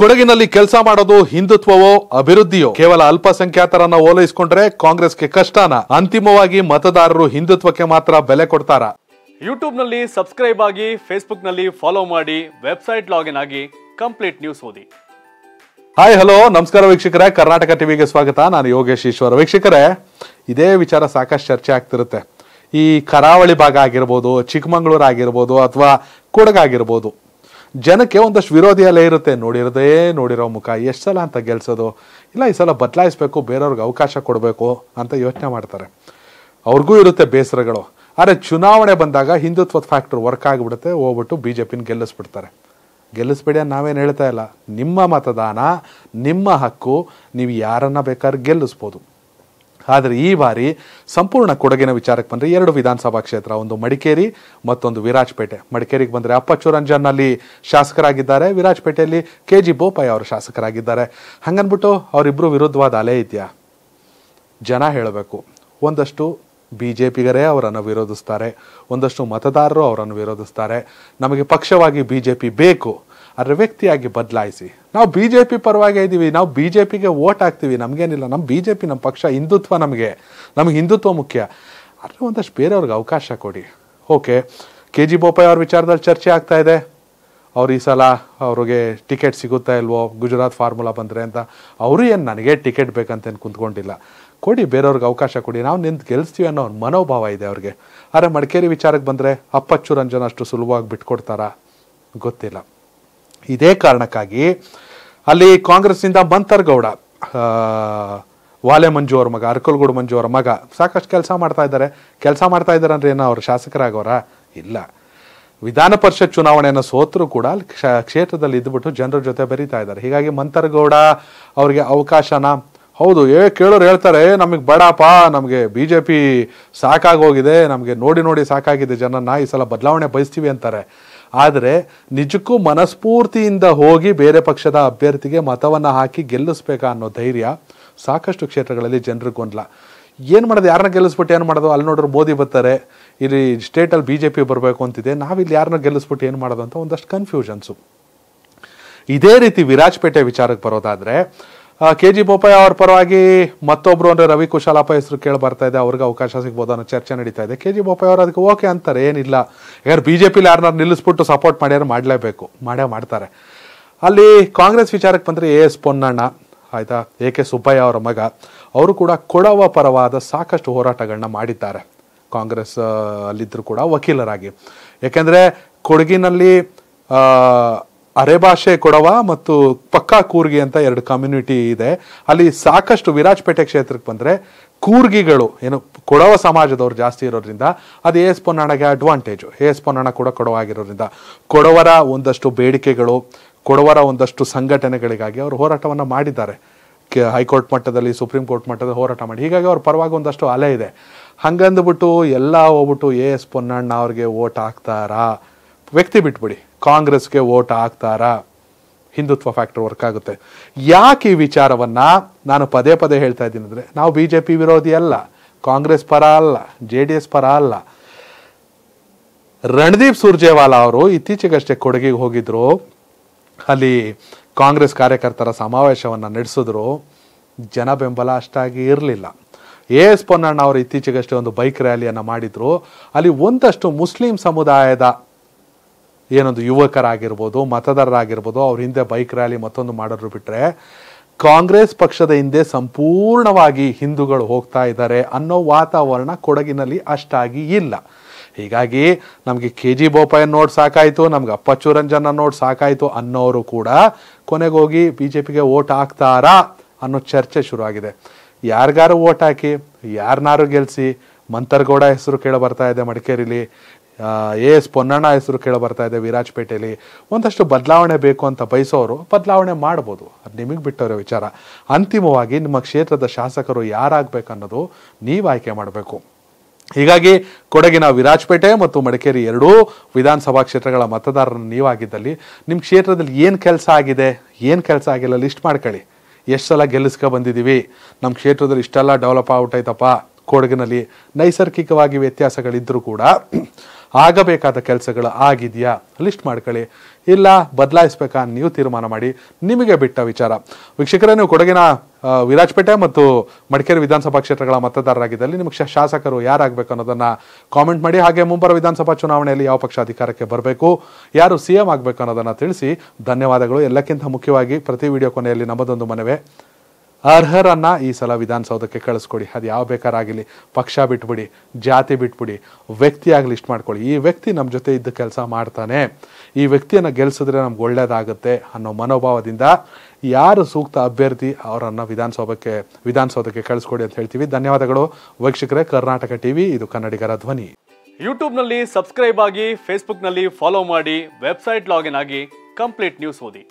ಕೊಡಗಿನಲ್ಲಿ ಕೆಲಸ ಮಾಡೋದು ಹಿಂದುತ್ವವೋ ಅಭಿವೃದ್ಧಿಯೋ ಕೇವಲ ಅಲ್ಪಸಂಖ್ಯಾತರನ್ನ ಓಲೈಸಿಕೊಂಡ್ರೆ ಕಾಂಗ್ರೆಸ್ಗೆ ಕಷ್ಟನ ಅಂತಿಮವಾಗಿ ಮತದಾರರು ಹಿಂದುತ್ವಕ್ಕೆ ಮಾತ್ರ ಬೆಲೆ ಕೊಡ್ತಾರ ಯೂಟ್ಯೂಬ್ನಲ್ಲಿ ಸಬ್ಸ್ಕ್ರೈಬ್ ಆಗಿ ಫೇಸ್ಬುಕ್ನಲ್ಲಿ ಫಾಲೋ ಮಾಡಿ ವೆಬ್ಸೈಟ್ ಲಾಗಿನ್ ಆಗಿ ಕಂಪ್ಲೀಟ್ ನ್ಯೂಸ್ ಓದಿ ಹಾಯ್ ಹಲೋ ನಮಸ್ಕಾರ ವೀಕ್ಷಕರೇ ಕರ್ನಾಟಕ ಟಿವಿಗೆ ಸ್ವಾಗತ ನಾನು ಯೋಗೇಶ್ ಈಶ್ವರ ವೀಕ್ಷಕರೇ ಇದೇ ವಿಚಾರ ಸಾಕಷ್ಟು ಚರ್ಚೆ ಆಗ್ತಿರುತ್ತೆ ಈ ಕರಾವಳಿ ಭಾಗ ಆಗಿರ್ಬೋದು ಚಿಕ್ಕಮಗಳೂರು ಆಗಿರ್ಬೋದು ಅಥವಾ ಕೊಡಗಾಗಿರ್ಬೋದು ಜನಕ್ಕೆ ಒಂದಷ್ಟು ವಿರೋಧಿ ಎಲ್ಲ ಇರುತ್ತೆ ನೋಡಿರೋದೇ ನೋಡಿರೋ ಮುಖ ಎಷ್ಟು ಸಲ ಅಂತ ಗೆಲ್ಸೋದು ಇಲ್ಲ ಈ ಸಲ ಬದಲಾಯಿಸ್ಬೇಕು ಬೇರೆಯವ್ರಿಗೆ ಅವಕಾಶ ಕೊಡಬೇಕು ಅಂತ ಯೋಚನೆ ಮಾಡ್ತಾರೆ ಅವ್ರಿಗೂ ಇರುತ್ತೆ ಬೇಸರಗಳು ಆದರೆ ಚುನಾವಣೆ ಬಂದಾಗ ಹಿಂದುತ್ವದ ಫ್ಯಾಕ್ಟ್ರ್ ವರ್ಕ್ ಆಗಿಬಿಡುತ್ತೆ ಹೋಗ್ಬಿಟ್ಟು ಬಿ ಜೆ ಪಿನ ಗೆಲ್ಲಿಸ್ಬಿಡ್ತಾರೆ ಗೆಲ್ಲಿಸ್ಬೇಡಿ ಅಂತ ನಾವೇನು ಹೇಳ್ತಾ ಇಲ್ಲ ನಿಮ್ಮ ಮತದಾನ ನಿಮ್ಮ ಹಕ್ಕು ನೀವು ಯಾರನ್ನ ಬೇಕಾದ್ರೂ ಗೆಲ್ಲಿಸ್ಬೋದು ಆದರೆ ಈ ಬಾರಿ ಸಂಪೂರ್ಣ ಕೊಡಗಿನ ವಿಚಾರಕ್ಕೆ ಬಂದರೆ ಎರಡು ವಿಧಾನಸಭಾ ಕ್ಷೇತ್ರ ಒಂದು ಮಡಿಕೇರಿ ಮತ್ತೊಂದು ವಿರಾಜಪೇಟೆ ಮಡಿಕೇರಿಗೆ ಬಂದರೆ ಅಪ್ಪ ಅಲ್ಲಿ ಶಾಸಕರಾಗಿದ್ದಾರೆ ವಿರಾಜ್ಪೇಟೆಯಲ್ಲಿ ಕೆ ಜಿ ಬೋಪಯ್ಯ ಅವರು ಶಾಸಕರಾಗಿದ್ದಾರೆ ಹಂಗನ್ಬಿಟ್ಟು ಅವರಿಬ್ಬರು ವಿರುದ್ಧವಾದ ಅಲೆ ಇದೆಯಾ ಜನ ಹೇಳಬೇಕು ಒಂದಷ್ಟು ಬಿ ಜೆ ಪಿಗರೇ ಅವರನ್ನು ವಿರೋಧಿಸ್ತಾರೆ ಒಂದಷ್ಟು ಮತದಾರರು ಅವರನ್ನು ವಿರೋಧಿಸ್ತಾರೆ ನಮಗೆ ಪಕ್ಷವಾಗಿ ಬಿ ಜೆ ಪಿ ಬೇಕು ವ್ಯಕ್ತಿಯಾಗಿ ಬದಲಾಯಿಸಿ ನಾವು ಬಿ ಜೆ ಪಿ ಪರವಾಗಿ ಇದ್ದೀವಿ ನಾವು ಬಿ ಜೆ ಪಿಗೆ ಓಟ್ ಹಾಕ್ತೀವಿ ನಮಗೇನಿಲ್ಲ ನಮ್ಮ ಬಿ ಜೆ ಪಿ ನಮ್ಮ ಪಕ್ಷ ಹಿಂದುತ್ವ ನಮಗೆ ನಮಗೆ ಹಿಂದುತ್ವ ಮುಖ್ಯ ಆದರೆ ಒಂದಷ್ಟು ಬೇರೆಯವ್ರಿಗೆ ಅವಕಾಶ ಕೊಡಿ ಓಕೆ ಕೆ ಜಿ ಬೋಪಾಯ್ ಅವ್ರ ವಿಚಾರದಲ್ಲಿ ಚರ್ಚೆ ಆಗ್ತಾ ಇದೆ ಅವ್ರು ಈ ಸಲ ಅವ್ರಿಗೆ ಟಿಕೆಟ್ ಸಿಗುತ್ತಾ ಇಲ್ವೋ ಗುಜರಾತ್ ಫಾರ್ಮುಲಾ ಬಂದರೆ ಅಂತ ಅವರು ಏನು ನನಗೆ ಟಿಕೆಟ್ ಬೇಕಂತೇನು ಕುಂತ್ಕೊಂಡಿಲ್ಲ ಕೊಡಿ ಬೇರೆಯವ್ರಿಗೆ ಅವಕಾಶ ಕೊಡಿ ನಾವು ನಿಂತು ಗೆಲ್ಲಿಸ್ತೀವಿ ಅನ್ನೋ ಅವ್ರ ಮನೋಭಾವ ಇದೆ ಅವ್ರಿಗೆ ಆದರೆ ಮಡಿಕೇರಿ ವಿಚಾರಕ್ಕೆ ಬಂದರೆ ಅಪ್ಪಚ್ಚು ರಂಜನ ಅಷ್ಟು ಸುಲಭವಾಗಿ ಬಿಟ್ಕೊಡ್ತಾರಾ ಗೊತ್ತಿಲ್ಲ ಇದೇ ಕಾರಣಕ್ಕಾಗಿ ಅಲ್ಲಿ ಕಾಂಗ್ರೆಸ್ನಿಂದ ಮಂತರ್ಗೌಡ ವಾಲೆ ಮಂಜು ಅವ್ರ ಮಗ ಅರ್ಕಲ್ಗೂಡು ಮಂಜು ಅವರ ಮಗ ಸಾಕಷ್ಟು ಕೆಲಸ ಮಾಡ್ತಾ ಇದ್ದಾರೆ ಕೆಲಸ ಮಾಡ್ತಾ ಇದ್ದಾರೆ ಅಂದ್ರೆ ಏನೋ ಅವರು ಶಾಸಕರಾಗೋರ ಇಲ್ಲ ವಿಧಾನ ಪರಿಷತ್ ಚುನಾವಣೆಯನ್ನು ಸೋತರೂ ಕೂಡ ಅಲ್ಲಿ ಕ್ಷೇತ್ರದಲ್ಲಿ ಇದ್ಬಿಟ್ಟು ಜನರ ಜೊತೆ ಬೆರೀತಾ ಇದ್ದಾರೆ ಹೀಗಾಗಿ ಮಂತರ್ಗೌಡ ಅವರಿಗೆ ಅವಕಾಶನ ಹೌದು ಏ ಕೇಳೋರು ಹೇಳ್ತಾರೆ ನಮಗೆ ಬೇಡಪ್ಪ ನಮಗೆ ಬಿ ಜೆ ಪಿ ಸಾಕಾಗೋಗಿದೆ ನಮಗೆ ನೋಡಿ ನೋಡಿ ಸಾಕಾಗಿದೆ ಜನನ ಈ ಸಲ ಬದಲಾವಣೆ ಬಯಸ್ತೀವಿ ಅಂತಾರೆ ಆದರೆ ನಿಜಕ್ಕೂ ಮನಸ್ಫೂರ್ತಿಯಿಂದ ಹೋಗಿ ಬೇರೆ ಪಕ್ಷದ ಅಭ್ಯರ್ಥಿಗೆ ಮತವನ್ನು ಹಾಕಿ ಗೆಲ್ಲಿಸ್ಬೇಕಾ ಅನ್ನೋ ಧೈರ್ಯ ಸಾಕಷ್ಟು ಕ್ಷೇತ್ರಗಳಲ್ಲಿ ಜನರಿಗೆ ಗೊಂದಲ ಏನು ಮಾಡೋದು ಯಾರನ್ನ ಗೆಲ್ಲಿಸ್ಬಿಟ್ಟು ಏನು ಮಾಡೋದು ಅಲ್ಲಿ ನೋಡ್ರೆ ಮೋದಿ ಬರ್ತಾರೆ ಇಲ್ಲಿ ಸ್ಟೇಟಲ್ಲಿ ಬಿ ಜೆ ಪಿ ಬರಬೇಕು ಅಂತಿದೆ ನಾವಿಲ್ಲಿ ಯಾರನ್ನ ಗೆಲ್ಲಿಸ್ಬಿಟ್ಟು ಏನು ಮಾಡೋದು ಅಂತ ಒಂದಷ್ಟು ಕನ್ಫ್ಯೂಷನ್ಸು ಇದೇ ರೀತಿ ವಿರಾಜಪೇಟೆ ವಿಚಾರಕ್ಕೆ ಬರೋದಾದರೆ ಕೆ ಜಿ ಬೋಪಯ್ಯ ಅವ್ರ ಪರವಾಗಿ ಮತ್ತೊಬ್ರು ಅಂದ್ರೆ ರವಿ ಕುಶಾಲಪ್ಪ ಹೆಸರು ಕೇಳಿ ಬರ್ತಾ ಇದೆ ಅವ್ರಿಗೆ ಅವಕಾಶ ಸಿಗ್ಬೋದು ಅನ್ನೋ ಚರ್ಚೆ ನಡೀತಾ ಇದೆ ಕೆ ಜಿ ಬೋಪಯ್ಯ ಅವರು ಅದಕ್ಕೆ ಓಕೆ ಅಂತಾರೆ ಏನಿಲ್ಲ ಯಾರು ಬಿ ಜೆ ಪಿಲಿ ಯಾರನ್ನಾರು ನಿಲ್ಲಿಸ್ಬಿಟ್ಟು ಸಪೋರ್ಟ್ ಮಾಡ್ಯಾರು ಮಾಡಲೇಬೇಕು ಮಾಡೇ ಮಾಡ್ತಾರೆ ಅಲ್ಲಿ ಕಾಂಗ್ರೆಸ್ ವಿಚಾರಕ್ಕೆ ಬಂದರೆ ಎ ಎಸ್ ಪೊನ್ನಣ್ಣ ಆಯಿತಾ ಎ ಕೆ ಸುಬ್ಬಯ್ಯ ಅವರ ಮಗ ಅವರು ಕೂಡ ಕೊಡವ ಪರವಾದ ಸಾಕಷ್ಟು ಹೋರಾಟಗಳನ್ನ ಮಾಡಿದ್ದಾರೆ ಕಾಂಗ್ರೆಸ್ ಅಲ್ಲಿದ್ದರೂ ಕೂಡ ವಕೀಲರಾಗಿ ಯಾಕೆಂದರೆ ಕೊಡಗಿನಲ್ಲಿ ಅರೆಭಾಷೆ ಕೊಡವ ಮತ್ತು ಪಕ್ಕಾ ಕೂರ್ಗಿ ಅಂತ ಎರಡು ಕಮ್ಯುನಿಟಿ ಇದೆ ಅಲ್ಲಿ ಸಾಕಷ್ಟು ವಿರಾಜಪೇಟೆ ಕ್ಷೇತ್ರಕ್ಕೆ ಬಂದರೆ ಕೂರ್ಗಿಗಳು ಏನು ಕೊಡವ ಸಮಾಜದವರು ಜಾಸ್ತಿ ಇರೋದ್ರಿಂದ ಅದು ಎಸ್ ಪೊನ್ನಣಗೆ ಅಡ್ವಾಂಟೇಜು ಎಸ್ ಪೊನ್ನಣ ಕೂಡ ಕೊಡವ ಆಗಿರೋದ್ರಿಂದ ಕೊಡವರ ಒಂದಷ್ಟು ಬೇಡಿಕೆಗಳು ಕೊಡವರ ಒಂದಷ್ಟು ಸಂಘಟನೆಗಳಿಗಾಗಿ ಅವರು ಹೋರಾಟವನ್ನು ಮಾಡಿದ್ದಾರೆ ಹೈಕೋರ್ಟ್ ಮಟ್ಟದಲ್ಲಿ ಸುಪ್ರೀಂ ಕೋರ್ಟ್ ಮಟ್ಟದಲ್ಲಿ ಹೋರಾಟ ಮಾಡಿ ಹೀಗಾಗಿ ಅವ್ರ ಪರವಾಗಿ ಒಂದಷ್ಟು ಅಲೆ ಇದೆ ಹಂಗಂದ್ಬಿಟ್ಟು ಎಲ್ಲ ಹೋಗ್ಬಿಟ್ಟು ಎ ಎಸ್ ಪೊನ್ನಣ್ಣ ಅವ್ರಿಗೆ ಓಟ್ ಹಾಕ್ತಾರಾ ವ್ಯಕ್ತಿ ಬಿಟ್ಬಿಡಿ ಕಾಂಗ್ರೆಸ್ಗೆ ಓಟ್ ಹಾಕ್ತಾರಾ ಹಿಂದುತ್ವ ಫ್ಯಾಕ್ಟರ್ ವರ್ಕ್ ಆಗುತ್ತೆ ಯಾಕೆ ಈ ವಿಚಾರವನ್ನು ನಾನು ಪದೇ ಪದೇ ಹೇಳ್ತಾ ಇದ್ದೀನಿ ಅಂದರೆ ನಾವು ಬಿ ಜೆ ಪಿ ವಿರೋಧಿ ಅಲ್ಲ ಕಾಂಗ್ರೆಸ್ ಪರ ಅಲ್ಲ ಜೆ ಡಿ ಎಸ್ ಪರ ಅಲ್ಲ ರಣದೀಪ್ ಸುರ್ಜೇವಾಲಾ ಅವರು ಇತ್ತೀಚೆಗಷ್ಟೇ ಕೊಡಗಿಗೆ ಹೋಗಿದ್ರು ಅಲ್ಲಿ ಕಾಂಗ್ರೆಸ್ ಕಾರ್ಯಕರ್ತರ ಸಮಾವೇಶವನ್ನು ನಡೆಸಿದ್ರು ಜನ ಬೆಂಬಲ ಅಷ್ಟಾಗಿ ಇರಲಿಲ್ಲ ಎ ಎಸ್ ಪೊನ್ನಣ್ಣ ಅವರು ಇತ್ತೀಚೆಗಷ್ಟೇ ಒಂದು ಬೈಕ್ ರ್ಯಾಲಿಯನ್ನು ಮಾಡಿದ್ರು ಅಲ್ಲಿ ಒಂದಷ್ಟು ಮುಸ್ಲಿಂ ಸಮುದಾಯದ ಏನೊಂದು ಯುವಕರಾಗಿರ್ಬೋದು ಮತದಾರರಾಗಿರ್ಬೋದು ಅವ್ರ ಹಿಂದೆ ಬೈಕ್ ರ್ಯಾಲಿ ಮತ್ತೊಂದು ಮಾಡೋರು ಬಿಟ್ಟರೆ ಕಾಂಗ್ರೆಸ್ ಪಕ್ಷದ ಹಿಂದೆ ಸಂಪೂರ್ಣವಾಗಿ ಹಿಂದೂಗಳು ಹೋಗ್ತಾ ಇದ್ದಾರೆ ಅನ್ನೋ ವಾತಾವರಣ ಕೊಡಗಿನಲ್ಲಿ ಅಷ್ಟಾಗಿ ಇಲ್ಲ ಹೀಗಾಗಿ ನಮಗೆ ಕೆ ಜಿ ಬೋಪಯ್ಯನ ನೋಡಿ ಸಾಕಾಯಿತು ನಮ್ಗೆ ಅಪ್ಪಚ್ಚು ರಂಜನ ನೋಡ್ ಸಾಕಾಯಿತು ಅನ್ನೋರು ಕೂಡ ಕೊನೆಗೋಗಿ ಬಿ ಜೆ ಪಿಗೆ ಓಟ್ ಹಾಕ್ತಾರಾ ಅನ್ನೋ ಚರ್ಚೆ ಶುರುವಾಗಿದೆ ಯಾರಿಗಾರು ಓಟ್ ಹಾಕಿ ಯಾರನ್ನಾರು ಗೆಲ್ಲಿಸಿ ಮಂತರ್ಗೌಡ ಹೆಸರು ಕೇಳಿ ಬರ್ತಾ ಇದೆ ಮಡಿಕೇರಿಲಿ ಎ ಎಸ್ ಪೊನ್ನಣ್ಣ ಹೆಸರು ಕೇಳಿ ಬರ್ತಾ ಇದೆ ವಿರಾಜಪೇಟೆಯಲ್ಲಿ ಒಂದಷ್ಟು ಬದಲಾವಣೆ ಬೇಕು ಅಂತ ಬಯಸೋರು ಬದಲಾವಣೆ ಮಾಡ್ಬೋದು ಅದು ನಿಮಗೆ ಬಿಟ್ಟವರ ವಿಚಾರ ಅಂತಿಮವಾಗಿ ನಿಮ್ಮ ಕ್ಷೇತ್ರದ ಶಾಸಕರು ಯಾರಾಗಬೇಕು ಅನ್ನೋದು ನೀವು ಆಯ್ಕೆ ಮಾಡಬೇಕು ಹೀಗಾಗಿ ಕೊಡಗಿನ ವಿರಾಜಪೇಟೆ ಮತ್ತು ಮಡಿಕೇರಿ ಎರಡೂ ವಿಧಾನಸಭಾ ಕ್ಷೇತ್ರಗಳ ಮತದಾರರನ್ನು ನೀವಾಗಿದ್ದಲ್ಲಿ ನಿಮ್ಮ ಕ್ಷೇತ್ರದಲ್ಲಿ ಏನು ಕೆಲಸ ಆಗಿದೆ ಏನು ಕೆಲಸ ಆಗಿಲ್ಲ ಲಿಸ್ಟ್ ಮಾಡ್ಕೊಳ್ಳಿ ಎಷ್ಟು ಸಲ ಗೆಲ್ಲಿಸ್ಕೊ ಬಂದಿದ್ದೀವಿ ನಮ್ಮ ಕ್ಷೇತ್ರದಲ್ಲಿ ಇಷ್ಟೆಲ್ಲ ಡೆವಲಪ್ ಆಗ್ಬಿಟ್ಟೈತಪ್ಪ ಕೊಡಗಿನಲ್ಲಿ ನೈಸರ್ಗಿಕವಾಗಿ ವ್ಯತ್ಯಾಸಗಳಿದ್ದರೂ ಕೂಡ ಆಗಬೇಕಾದ ಕೆಲಸಗಳು ಆಗಿದೆಯಾ ಲಿಸ್ಟ್ ಮಾಡ್ಕೊಳ್ಳಿ ಇಲ್ಲ ಬದಲಾಯಿಸ್ಬೇಕಾ ನೀವು ತೀರ್ಮಾನ ಮಾಡಿ ನಿಮಗೆ ಬಿಟ್ಟ ವಿಚಾರ ವೀಕ್ಷಕರೇ ನೀವು ಕೊಡಗಿನ ವಿರಾಜಪೇಟೆ ಮತ್ತು ಮಡಿಕೇರಿ ವಿಧಾನಸಭಾ ಕ್ಷೇತ್ರಗಳ ಮತದಾರರಾಗಿದ್ದಲ್ಲಿ ನಿಮಗೆ ಶಾಸಕರು ಯಾರಾಗಬೇಕು ಅನ್ನೋದನ್ನು ಕಾಮೆಂಟ್ ಮಾಡಿ ಹಾಗೆ ಮುಂಬರುವ ವಿಧಾನಸಭಾ ಚುನಾವಣೆಯಲ್ಲಿ ಯಾವ ಪಕ್ಷ ಅಧಿಕಾರಕ್ಕೆ ಬರಬೇಕು ಯಾರು ಸಿ ಎಂ ಆಗಬೇಕು ಅನ್ನೋದನ್ನು ತಿಳಿಸಿ ಧನ್ಯವಾದಗಳು ಎಲ್ಲಕ್ಕಿಂತ ಮುಖ್ಯವಾಗಿ ಪ್ರತಿ ವಿಡಿಯೋ ಕೊನೆಯಲ್ಲಿ ನಮ್ಮದೊಂದು ಮನವೇ ಅರ್ಹರನ್ನ ಈ ಸಲ ವಿಧಾನಸೌಧಕ್ಕೆ ಕಳಿಸ್ಕೊಡಿ ಅದು ಯಾವ ಬೇಕಾರಾಗಲಿ ಪಕ್ಷ ಬಿಟ್ಬಿಡಿ ಜಾತಿ ಬಿಟ್ಬಿಡಿ ಆಗಲಿ ಲಿಸ್ಟ್ ಮಾಡ್ಕೊಳ್ಳಿ ಈ ವ್ಯಕ್ತಿ ನಮ್ಮ ಜೊತೆ ಇದ್ದ ಕೆಲಸ ಮಾಡ್ತಾನೆ ಈ ವ್ಯಕ್ತಿಯನ್ನು ಗೆಲ್ಲಿಸಿದ್ರೆ ನಮ್ಗೆ ಒಳ್ಳೇದಾಗುತ್ತೆ ಅನ್ನೋ ಮನೋಭಾವದಿಂದ ಯಾರು ಸೂಕ್ತ ಅಭ್ಯರ್ಥಿ ಅವರನ್ನು ವಿಧಾನಸೌಧಕ್ಕೆ ವಿಧಾನಸೌಧಕ್ಕೆ ಕಳಿಸ್ಕೊಡಿ ಅಂತ ಹೇಳ್ತೀವಿ ಧನ್ಯವಾದಗಳು ವೀಕ್ಷಕರೇ ಕರ್ನಾಟಕ ಟಿವಿ ಇದು ಕನ್ನಡಿಗರ ಧ್ವನಿ ಯೂಟ್ಯೂಬ್ನಲ್ಲಿ ಸಬ್ಸ್ಕ್ರೈಬ್ ಆಗಿ ಫೇಸ್ಬುಕ್ನಲ್ಲಿ ಫಾಲೋ ಮಾಡಿ ವೆಬ್ಸೈಟ್ ಲಾಗಿನ್ ಆಗಿ ಕಂಪ್ಲೀಟ್ ನ್ಯೂಸ್ ಓದಿ